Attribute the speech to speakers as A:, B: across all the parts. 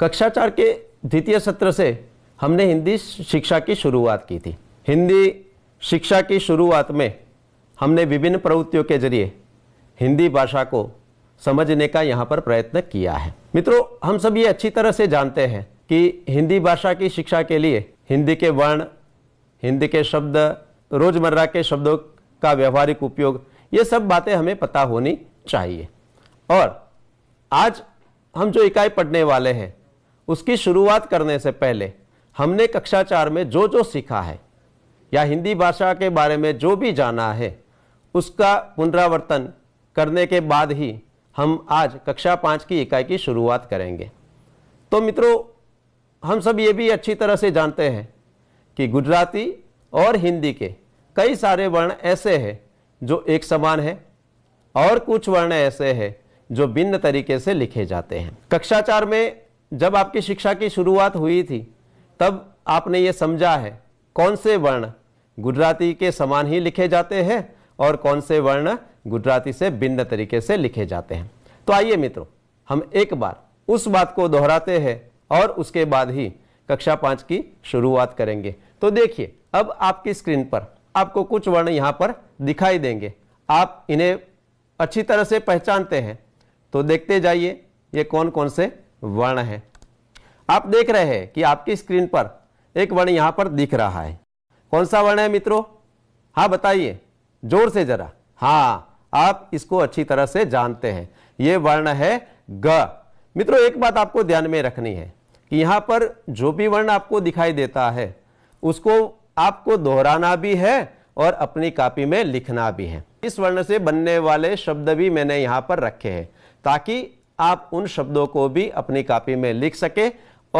A: कक्षा चार के द्वितीय सत्र से हमने हिंदी शिक्षा की शुरुआत की थी हिंदी शिक्षा की शुरुआत में हमने विभिन्न प्रवृत्तियों के जरिए हिंदी भाषा को समझने का यहाँ पर प्रयत्न किया है मित्रों हम सब ये अच्छी तरह से जानते हैं कि हिंदी भाषा की शिक्षा के लिए हिंदी के वर्ण हिंदी के शब्द रोज़मर्रा के शब्दों का व्यवहारिक उपयोग ये सब बातें हमें पता होनी चाहिए और आज हम जो इकाई पढ़ने वाले हैं उसकी शुरुआत करने से पहले हमने कक्षा चार में जो जो सीखा है या हिंदी भाषा के बारे में जो भी जाना है उसका पुनरावर्तन करने के बाद ही हम आज कक्षा पाँच की इकाई की शुरुआत करेंगे तो मित्रों हम सब ये भी अच्छी तरह से जानते हैं कि गुजराती और हिंदी के कई सारे वर्ण ऐसे हैं जो एक समान है और कुछ वर्ण ऐसे हैं जो भिन्न तरीके से लिखे जाते हैं कक्षा चार में जब आपकी शिक्षा की शुरुआत हुई थी तब आपने ये समझा है कौन से वर्ण गुजराती के समान ही लिखे जाते हैं और कौन से वर्ण गुजराती से भिन्न तरीके से लिखे जाते हैं तो आइए मित्रों हम एक बार उस बात को दोहराते हैं और उसके बाद ही कक्षा पाँच की शुरुआत करेंगे तो देखिए अब आपकी स्क्रीन पर आपको कुछ वर्ण यहाँ पर दिखाई देंगे आप इन्हें अच्छी तरह से पहचानते हैं तो देखते जाइए ये कौन कौन से वर्ण है आप देख रहे हैं कि आपकी स्क्रीन पर एक वर्ण यहां पर दिख रहा है कौन सा वर्ण है मित्रों हाँ बताइए जोर से जरा हाँ आप इसको अच्छी तरह से जानते हैं यह वर्ण है ग मित्रों एक बात आपको ध्यान में रखनी है कि यहां पर जो भी वर्ण आपको दिखाई देता है उसको आपको दोहराना भी है और अपनी कापी में लिखना भी है इस वर्ण से बनने वाले शब्द भी मैंने यहां पर रखे हैं ताकि आप उन शब्दों को भी अपनी कापी में लिख सके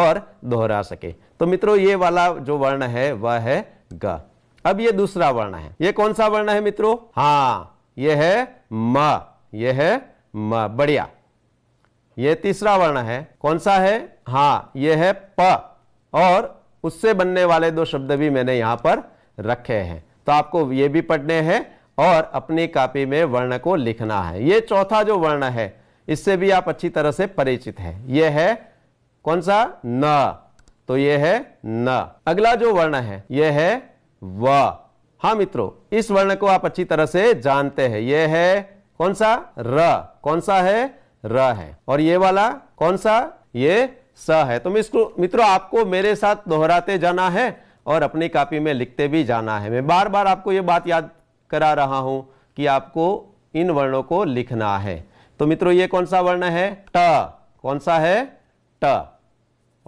A: और दोहरा सके तो मित्रों ये वाला जो वर्ण है वह है ग अब ये दूसरा वर्ण है ये कौन सा वर्ण है मित्रों हा यह है म यह है म बढ़िया ये तीसरा वर्ण है कौन सा है हा यह है प और उससे बनने वाले दो शब्द भी मैंने यहां पर रखे हैं तो आपको ये भी पढ़ने हैं और अपनी कापी में वर्ण को लिखना है यह चौथा जो वर्ण है इससे भी आप अच्छी तरह से परिचित हैं यह है कौन सा न तो यह है न अगला जो वर्ण है यह है व हा मित्रों इस वर्ण को आप अच्छी तरह से जानते हैं यह है कौन सा र कौन सा है र है और ये वाला कौन सा ये स है तो मित्रों आपको मेरे साथ दोहराते जाना है और अपनी कापी में लिखते भी जाना है मैं बार बार आपको ये बात याद करा रहा हूं कि आपको इन वर्णों को लिखना है तो मित्रों ये कौन सा वर्ण है ट कौन सा है ट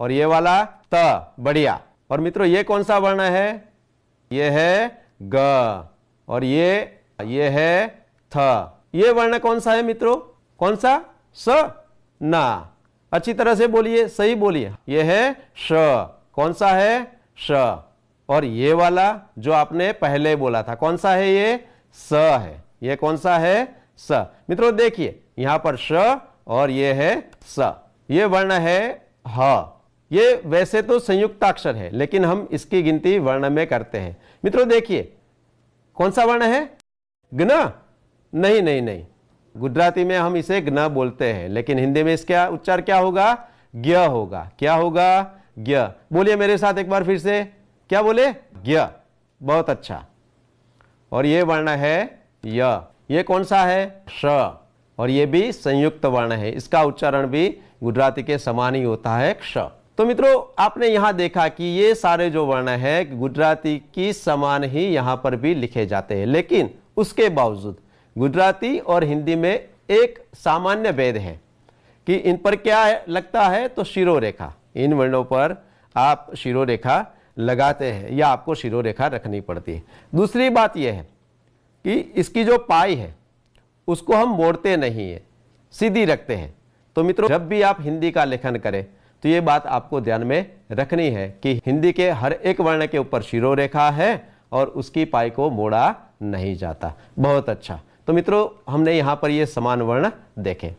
A: और ये वाला त बढ़िया और मित्रों ये कौन सा वर्ण है ये है ग और ये ये है थ ये वर्ण कौन सा है मित्रों कौन सा स ना अच्छी तरह से बोलिए सही बोलिए ये है श कौन सा है श और ये वाला जो आपने पहले बोला था कौन सा है ये स है ये कौन सा है स मित्रों देखिए यहां पर श और ये है स ये वर्ण है ह ये वैसे तो संयुक्ताक्षर है लेकिन हम इसकी गिनती वर्ण में करते हैं मित्रों देखिए कौन सा वर्ण है ग्न नहीं नहीं नहीं गुजराती में हम इसे ग्न बोलते हैं लेकिन हिंदी में इसका उच्चार क्या होगा ज्ञ होगा क्या होगा ग्य बोलिए मेरे साथ एक बार फिर से क्या बोले ग्य बहुत अच्छा और ये वर्ण है य ये कौन सा है श और ये भी संयुक्त वर्ण है इसका उच्चारण भी गुजराती के समान ही होता है क्ष तो मित्रों आपने यहाँ देखा कि ये सारे जो वर्ण है गुजराती की समान ही यहां पर भी लिखे जाते हैं लेकिन उसके बावजूद गुजराती और हिंदी में एक सामान्य भेद है कि इन पर क्या है? लगता है तो शिरो रेखा इन वर्णों पर आप शिरो रेखा लगाते हैं या आपको शिरो रेखा रखनी पड़ती है दूसरी बात यह है कि इसकी जो पाई है उसको हम मोड़ते नहीं हैं सीधी रखते हैं तो मित्रों जब भी आप हिंदी का लेखन करें तो ये बात आपको ध्यान में रखनी है कि हिंदी के हर एक वर्ण के ऊपर शिरो रेखा है और उसकी पाई को मोड़ा नहीं जाता बहुत अच्छा तो मित्रों हमने यहाँ पर ये समान वर्ण देखे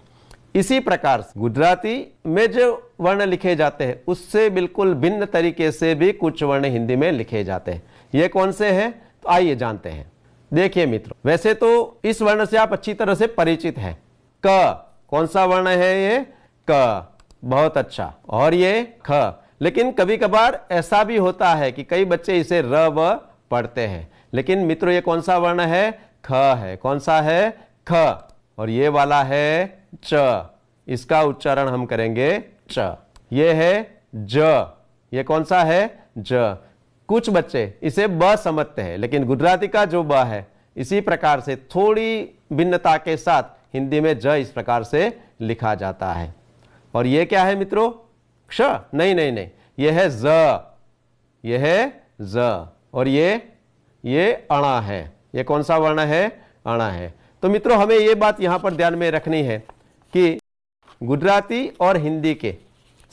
A: इसी प्रकार गुजराती में जो वर्ण लिखे जाते हैं उससे बिल्कुल भिन्न तरीके से भी कुछ वर्ण हिंदी में लिखे जाते हैं ये कौन से हैं तो आइए जानते हैं देखिए मित्रों वैसे तो इस वर्ण से आप अच्छी तरह से परिचित हैं क कौन सा वर्ण है ये क बहुत अच्छा और ये ख लेकिन कभी कभार ऐसा भी होता है कि कई बच्चे इसे र व पढ़ते हैं लेकिन मित्रों ये कौन सा वर्ण है ख है कौन सा है ख और ये वाला है च इसका उच्चारण हम करेंगे च ये है ज ये कौन सा है ज कुछ बच्चे इसे ब समझते हैं लेकिन गुजराती का जो ब है इसी प्रकार से थोड़ी भिन्नता के साथ हिंदी में ज इस प्रकार से लिखा जाता है और यह क्या है मित्रों क्ष नहीं नहीं नहीं यह है ज यह है ज और ये ये अणा है ये कौन सा वर्ण है अणा है तो मित्रों हमें ये बात यहां पर ध्यान में रखनी है कि गुजराती और हिंदी के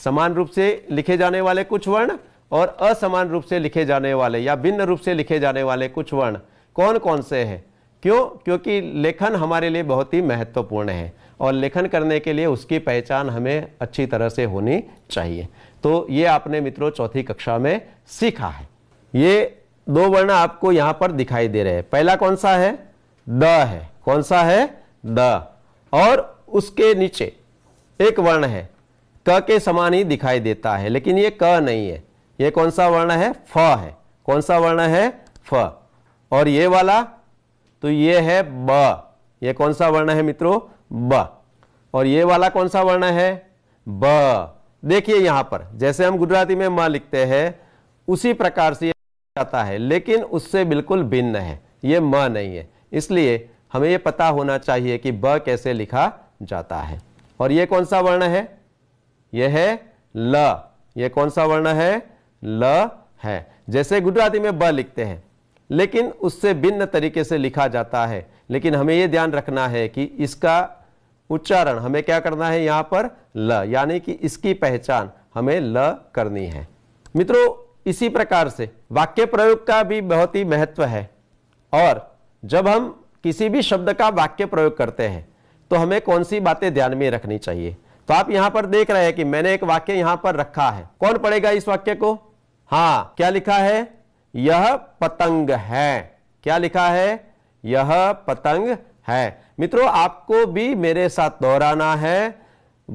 A: समान रूप से लिखे जाने वाले कुछ वर्ण और असमान रूप से लिखे जाने वाले या भिन्न रूप से लिखे जाने वाले कुछ वर्ण कौन कौन से हैं क्यों क्योंकि लेखन हमारे लिए बहुत ही महत्वपूर्ण है और लेखन करने के लिए उसकी पहचान हमें अच्छी तरह से होनी चाहिए तो ये आपने मित्रों चौथी कक्षा में सीखा है ये दो वर्ण आपको यहाँ पर दिखाई दे रहे हैं पहला कौन सा है द है कौन सा है द और उसके नीचे एक वर्ण है क के समान ही दिखाई देता है लेकिन ये क नहीं है ये कौन सा वर्ण है फ है कौन सा वर्ण है फ और ये वाला तो ये है ब ये कौन सा वर्ण है मित्रों ब और ये वाला कौन सा वर्ण है ब देखिए यहां पर जैसे हम गुजराती में म लिखते हैं उसी प्रकार से आता है लेकिन उससे बिल्कुल भिन्न है ये म नहीं है इसलिए हमें ये पता होना चाहिए कि ब कैसे लिखा जाता है और ये कौन सा वर्ण है यह है ल ये कौन सा वर्ण है ल है जैसे गुजराती में ब लिखते हैं लेकिन उससे भिन्न तरीके से लिखा जाता है लेकिन हमें यह ध्यान रखना है कि इसका उच्चारण हमें क्या करना है यहां पर ल यानी कि इसकी पहचान हमें ल करनी है मित्रों इसी प्रकार से वाक्य प्रयोग का भी बहुत ही महत्व है और जब हम किसी भी शब्द का वाक्य प्रयोग करते हैं तो हमें कौन सी बातें ध्यान में रखनी चाहिए तो आप यहां पर देख रहे हैं कि मैंने एक वाक्य यहां पर रखा है कौन पढ़ेगा इस वाक्य को हां क्या लिखा है यह पतंग है क्या लिखा है यह पतंग है मित्रों आपको भी मेरे साथ दोहराना है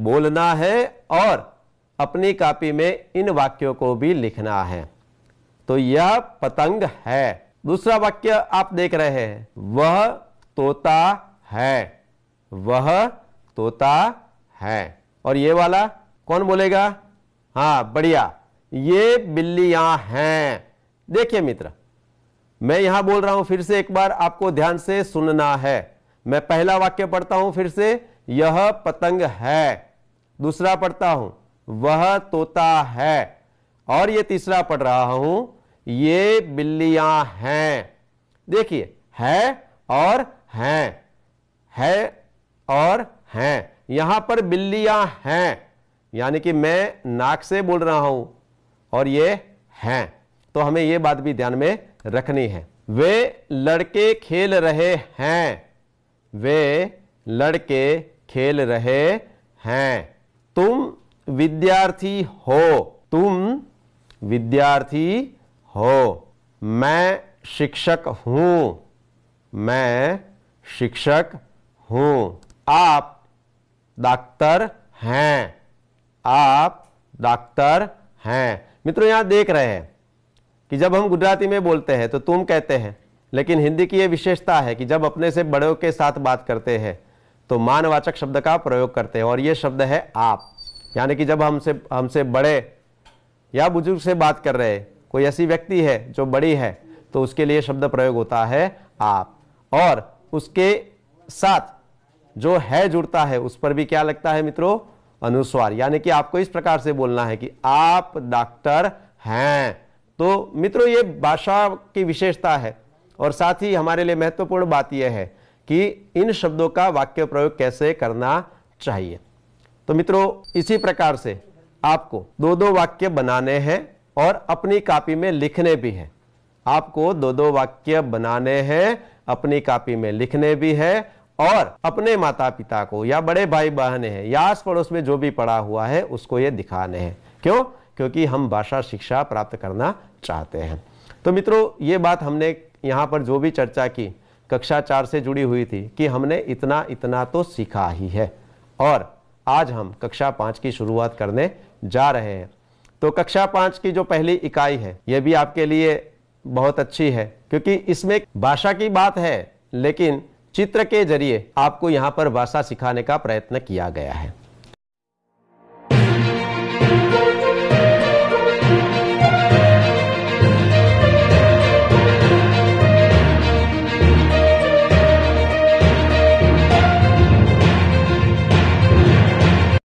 A: बोलना है और अपनी कापी में इन वाक्यों को भी लिखना है तो यह पतंग है दूसरा वाक्य आप देख रहे हैं वह तोता है वह तोता है और ये वाला कौन बोलेगा हाँ बढ़िया ये बिल्लियां हैं देखिए मित्र मैं यहां बोल रहा हूं फिर से एक बार आपको ध्यान से सुनना है मैं पहला वाक्य पढ़ता हूं फिर से यह पतंग है दूसरा पढ़ता हूं वह तोता है और यह तीसरा पढ़ रहा हूं ये बिल्लियां हैं देखिए है और हैं है और हैं यहां पर बिल्लियां हैं यानी कि मैं नाक से बोल रहा हूं और ये हैं तो हमें ये बात भी ध्यान में रखनी है वे लड़के खेल रहे हैं वे लड़के खेल रहे हैं तुम विद्यार्थी हो तुम विद्यार्थी हो मैं शिक्षक हूं मैं शिक्षक हूं आप डॉक्टर हैं आप डॉक्टर हैं मित्रों यहां देख रहे हैं कि जब हम गुजराती में बोलते हैं तो तुम कहते हैं लेकिन हिंदी की यह विशेषता है कि जब अपने से बड़ों के साथ बात करते हैं तो मानवाचक शब्द का प्रयोग करते हैं और यह शब्द है आप यानी कि जब हमसे हमसे बड़े या बुजुर्ग से बात कर रहे कोई ऐसी व्यक्ति है जो बड़ी है तो उसके लिए शब्द प्रयोग होता है आप और उसके साथ जो है जुड़ता है उस पर भी क्या लगता है मित्रों अनुस्वार यानी कि आपको इस प्रकार से बोलना है कि आप डॉक्टर हैं तो मित्रों ये भाषा की विशेषता है और साथ ही हमारे लिए महत्वपूर्ण बात यह है कि इन शब्दों का वाक्य प्रयोग कैसे करना चाहिए तो मित्रों इसी प्रकार से आपको दो दो वाक्य बनाने हैं और अपनी कापी में लिखने भी हैं आपको दो दो वाक्य बनाने हैं अपनी कापी में लिखने भी है और अपने माता पिता को या बड़े भाई बहने हैं या आस पड़ोस में जो भी पड़ा हुआ है उसको ये दिखाने हैं क्यों क्योंकि हम भाषा शिक्षा प्राप्त करना चाहते हैं तो मित्रों ये बात हमने यहाँ पर जो भी चर्चा की कक्षा चार से जुड़ी हुई थी कि हमने इतना इतना तो सीखा ही है और आज हम कक्षा पाँच की शुरुआत करने जा रहे हैं तो कक्षा पाँच की जो पहली इकाई है यह भी आपके लिए बहुत अच्छी है क्योंकि इसमें भाषा की बात है लेकिन चित्र के जरिए आपको यहाँ पर भाषा सिखाने का प्रयत्न किया गया है